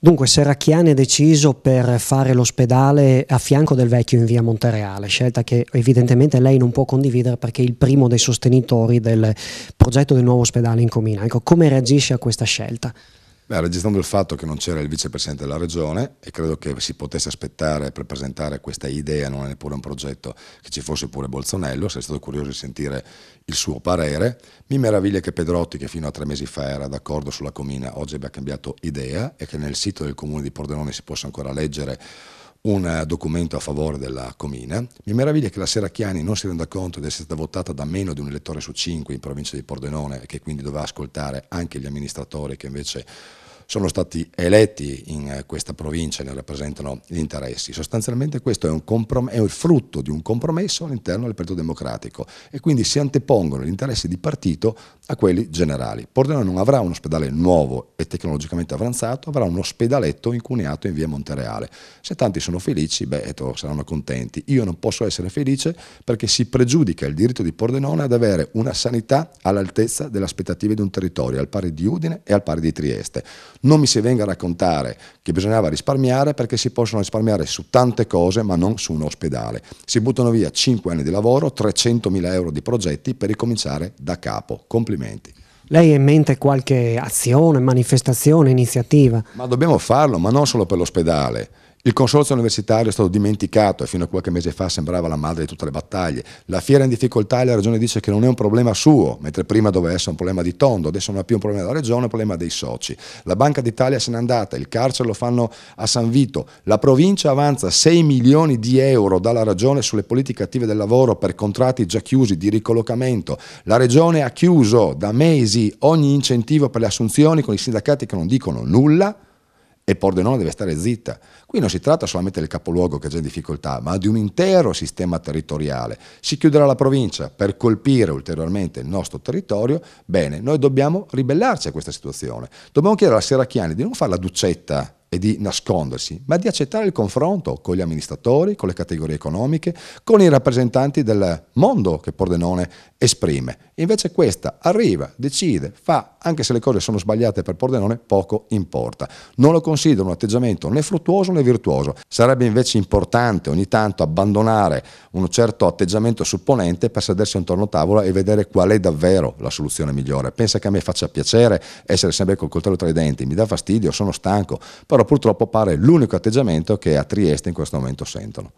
Dunque, Serracchiani è deciso per fare l'ospedale a fianco del vecchio in via Montereale, scelta che evidentemente lei non può condividere perché è il primo dei sostenitori del progetto del nuovo ospedale in Comina. Ecco, come reagisce a questa scelta? Beh, registrando il fatto che non c'era il vicepresidente della regione e credo che si potesse aspettare per presentare questa idea, non è neppure un progetto, che ci fosse pure Bolzonello, sarei stato curioso di sentire il suo parere. Mi meraviglia che Pedrotti, che fino a tre mesi fa era d'accordo sulla comina, oggi abbia cambiato idea e che nel sito del comune di Pordenone si possa ancora leggere un eh, documento a favore della Comina. Mi meraviglia che la Seracchiani non si renda conto di essere stata votata da meno di un elettore su cinque in provincia di Pordenone e che quindi doveva ascoltare anche gli amministratori che invece sono stati eletti in eh, questa provincia e ne rappresentano gli interessi. Sostanzialmente questo è, comprom- è il frutto di un compromesso all'interno del Partito Democratico e quindi si antepongono gli interessi di partito a quelli generali. Pordenone non avrà un ospedale nuovo e tecnologicamente avanzato, avrà un ospedaletto incuneato in via Montereale. Se tanti sono felici, beh, ecco, saranno contenti. Io non posso essere felice perché si pregiudica il diritto di Pordenone ad avere una sanità all'altezza delle aspettative di un territorio, al pari di Udine e al pari di Trieste. Non mi si venga a raccontare che bisognava risparmiare perché si possono risparmiare su tante cose ma non su un ospedale. Si buttano via 5 anni di lavoro, 300.000 euro di progetti per ricominciare da capo. Complimenti. Lei ha in mente qualche azione, manifestazione, iniziativa? Ma dobbiamo farlo, ma non solo per l'ospedale. Il consorzio universitario è stato dimenticato e fino a qualche mese fa sembrava la madre di tutte le battaglie. La fiera è in difficoltà e la regione dice che non è un problema suo, mentre prima doveva essere un problema di tondo, adesso non è più un problema della regione, è un problema dei soci. La Banca d'Italia se n'è andata, il carcere lo fanno a San Vito, la provincia avanza 6 milioni di euro dalla regione sulle politiche attive del lavoro per contratti già chiusi di ricollocamento. La regione ha chiuso da mesi ogni incentivo per le assunzioni con i sindacati che non dicono nulla e Pordenone deve stare zitta. Qui non si tratta solamente del capoluogo che è già in difficoltà, ma di un intero sistema territoriale. Si chiuderà la provincia per colpire ulteriormente il nostro territorio, bene, noi dobbiamo ribellarci a questa situazione. Dobbiamo chiedere alla Seracchiani di non fare la duccetta e di nascondersi, ma di accettare il confronto con gli amministratori, con le categorie economiche, con i rappresentanti del mondo che Pordenone esprime. Invece questa arriva, decide, fa, anche se le cose sono sbagliate per Pordenone, poco importa. Non lo considero un atteggiamento né fruttuoso né virtuoso. Sarebbe invece importante ogni tanto abbandonare un certo atteggiamento supponente per sedersi intorno a tavola e vedere qual è davvero la soluzione migliore. Pensa che a me faccia piacere essere sempre col coltello tra i denti, mi dà fastidio, sono stanco, però però purtroppo pare l'unico atteggiamento che a Trieste in questo momento sentono.